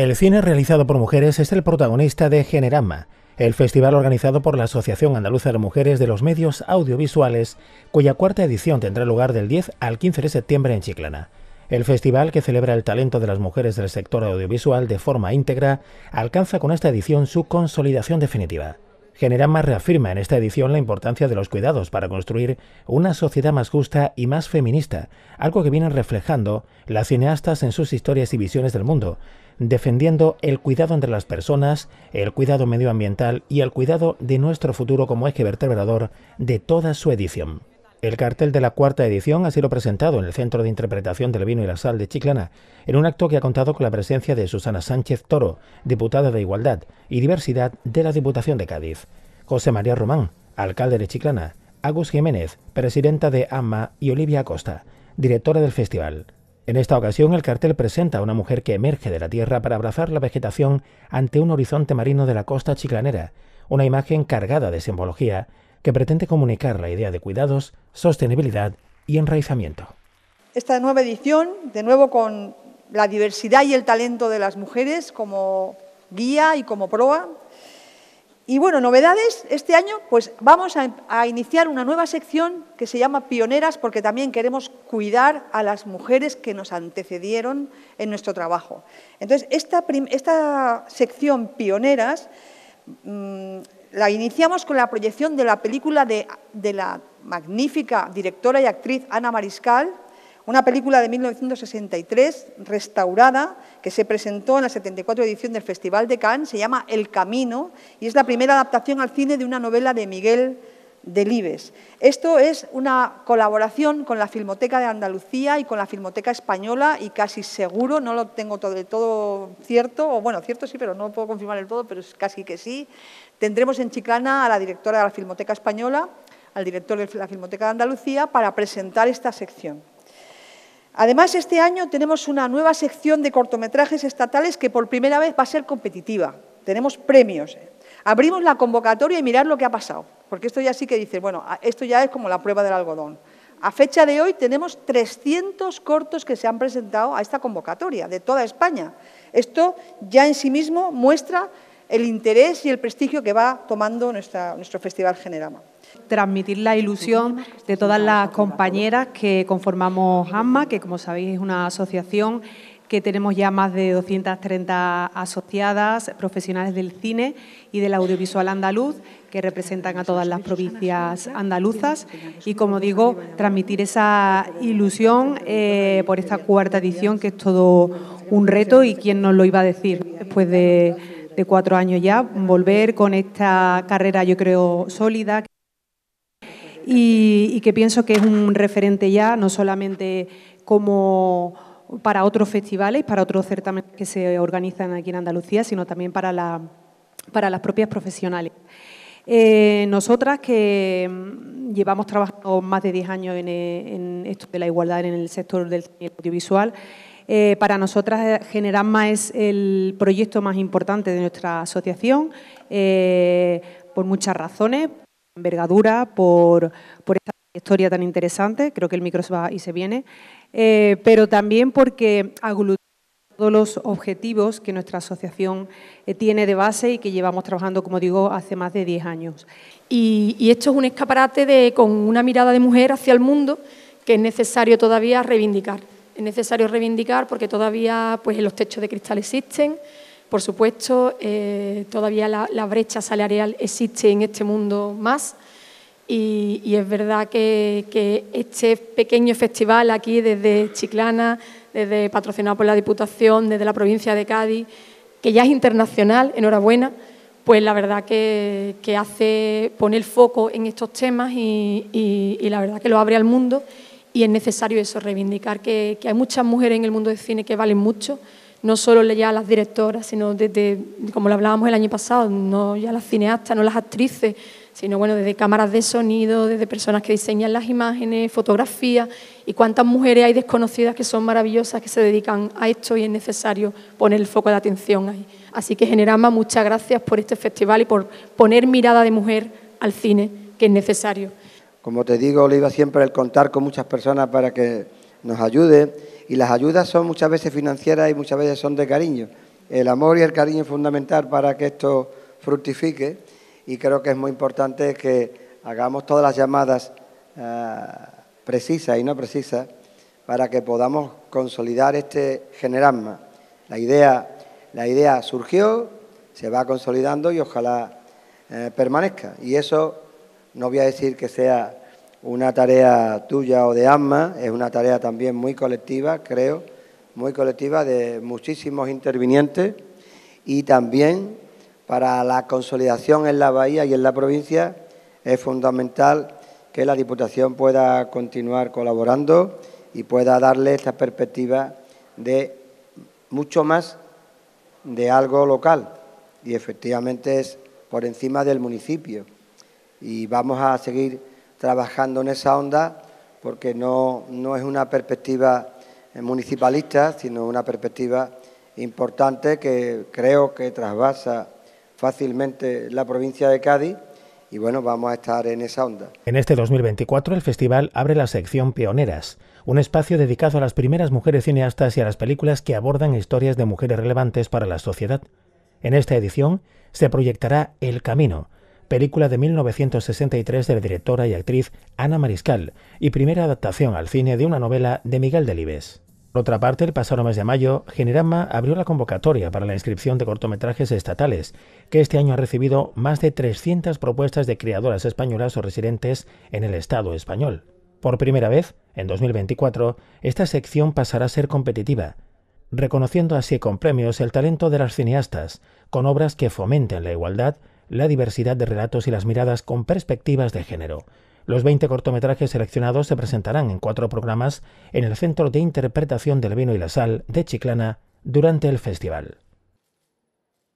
El cine realizado por mujeres es el protagonista de Generama, el festival organizado por la Asociación Andaluza de Mujeres de los Medios Audiovisuales, cuya cuarta edición tendrá lugar del 10 al 15 de septiembre en Chiclana. El festival, que celebra el talento de las mujeres del sector audiovisual de forma íntegra, alcanza con esta edición su consolidación definitiva. Generama reafirma en esta edición la importancia de los cuidados para construir una sociedad más justa y más feminista, algo que vienen reflejando las cineastas en sus historias y visiones del mundo, defendiendo el cuidado entre las personas, el cuidado medioambiental y el cuidado de nuestro futuro como eje vertebrador de toda su edición. El cartel de la cuarta edición ha sido presentado en el Centro de Interpretación del Vino y la Sal de Chiclana, en un acto que ha contado con la presencia de Susana Sánchez Toro, diputada de Igualdad y Diversidad de la Diputación de Cádiz, José María Román, alcalde de Chiclana, Agus Jiménez, presidenta de AMMA y Olivia Acosta, directora del festival. En esta ocasión, el cartel presenta a una mujer que emerge de la tierra para abrazar la vegetación ante un horizonte marino de la costa chiclanera, una imagen cargada de simbología que pretende comunicar la idea de cuidados, sostenibilidad y enraizamiento. Esta nueva edición, de nuevo con la diversidad y el talento de las mujeres como guía y como proa. Y bueno, novedades, este año pues vamos a, em, iniciar una nueva sección que se llama Pioneras porque también queremos cuidar a las mujeres que nos antecedieron en nuestro trabajo. Entonces, esta, esta sección Pioneras mm, la iniciamos con la proyección de la película de, la magnífica directora y actriz Ana Mariscal, una película de 1963 restaurada que se presentó en la 74 edición del Festival de Cannes, se llama El Camino y es la primera adaptación al cine de una novela de Miguel del e Esto es una colaboración con la Filmoteca de Andalucía y con la Filmoteca Española y casi seguro, no lo tengo todo, todo cierto, o bueno, cierto sí, pero no puedo confirmar el todo, pero es casi que sí. Tendremos en Chiclana a la directora de la Filmoteca Española, al director de la Filmoteca de Andalucía, para presentar esta sección. Además, este año tenemos una nueva sección de cortometrajes estatales que por primera vez va a ser competitiva. Tenemos premios. Abrimos la convocatoria y mirad lo que ha pasado porque esto ya sí que dice, bueno, esto ya es como la prueba del algodón. A fecha de hoy tenemos 300 cortos que se han presentado a esta convocatoria de toda España. Esto ya en sí mismo muestra el interés y el prestigio que va tomando nuestro Festival Generama. Transmitir la ilusión de todas las compañeras que conformamos AMMA, que como sabéis es una asociación que tenemos ya más de 230 asociadas, profesionales del cine y del audiovisual andaluz, que representan a todas las provincias andaluzas. Y como digo, transmitir esa ilusión eh, por esta cuarta edición, que es todo un reto y quién nos lo iba a decir después de, cuatro años ya, volver con esta carrera, yo creo, sólida. y que pienso que es un referente ya, no solamente como para otros festivales, para otros certámenes que se organizan aquí en Andalucía, sino también para, las propias profesionales. Eh, nosotras que mm, llevamos trabajando más de 10 años en, esto de la igualdad en el sector del audiovisual, eh, para nosotras eh, más es el proyecto más importante de nuestra asociación, por muchas razones, envergadura, por, por esta historia tan interesante, creo que el micro se va y se viene, eh, pero también porque aglutina todos los objetivos que nuestra asociación eh, tiene de base y que llevamos trabajando, como digo, hace más de 10 años. Y, esto es un escaparate de, con una mirada de mujer hacia el mundo que es necesario todavía reivindicar. Es necesario reivindicar porque todavía pues, los techos de cristal existen, por supuesto, eh, todavía la brecha salarial existe en este mundo más. Y, es verdad que, este pequeño festival aquí desde Chiclana, desde patrocinado por la Diputación, desde la provincia de Cádiz, que ya es internacional, enhorabuena, pues la verdad que, hace, poner el foco en estos temas y, la verdad que lo abre al mundo y es necesario eso, reivindicar que, hay muchas mujeres en el mundo del cine que valen mucho, no solo ya las directoras, sino desde, como lo hablábamos el año pasado, no ya las cineastas, no las actrices, sino bueno, desde cámaras de sonido, desde personas que diseñan las imágenes, fotografías y cuántas mujeres hay desconocidas que son maravillosas, que se dedican a esto y es necesario poner el foco de atención ahí. Así que Generama, muchas gracias por este festival y por poner mirada de mujer al cine, que es necesario. Como te digo, Oliva, siempre el contar con muchas personas para que nos ayuden y las ayudas son muchas veces financieras y muchas veces son de cariño. El amor y el cariño es fundamental para que esto fructifique y creo que es muy importante que hagamos todas las llamadas eh, precisas y no precisas para que podamos consolidar este generalma. La idea, la idea surgió, se va consolidando y ojalá eh, permanezca. Y eso no voy a decir que sea una tarea tuya o de ASMA, es una tarea también muy colectiva, creo, muy colectiva de muchísimos intervinientes y también para la consolidación en la bahía y en la provincia es fundamental que la Diputación pueda continuar colaborando y pueda darle esta perspectiva de mucho más de algo local y efectivamente es por encima del municipio y vamos a seguir trabajando en esa onda porque no, es una perspectiva municipalista, sino una perspectiva importante que creo que trasvasa fácilmente la provincia de Cádiz y bueno, vamos a estar en esa onda. En este 2024 el festival abre la sección Pioneras, un espacio dedicado a las primeras mujeres cineastas y a las películas que abordan historias de mujeres relevantes para la sociedad. En esta edición se proyectará El Camino, película de 1963 de la directora y actriz Ana Mariscal y primera adaptación al cine de una novela de Miguel Delibes. Por otra parte, el pasado mes de mayo, Generama abrió la convocatoria para la inscripción de cortometrajes estatales, que este año ha recibido más de 300 propuestas de creadoras españolas o residentes en el Estado español. Por primera vez, en 2024, esta sección pasará a ser competitiva, reconociendo así con premios el talento de las cineastas, con obras que fomenten la igualdad, la diversidad de relatos y las miradas con perspectivas de género, los 20 cortometrajes seleccionados se presentarán en cuatro programas en el Centro de Interpretación del Vino y la Sal de Chiclana durante el festival.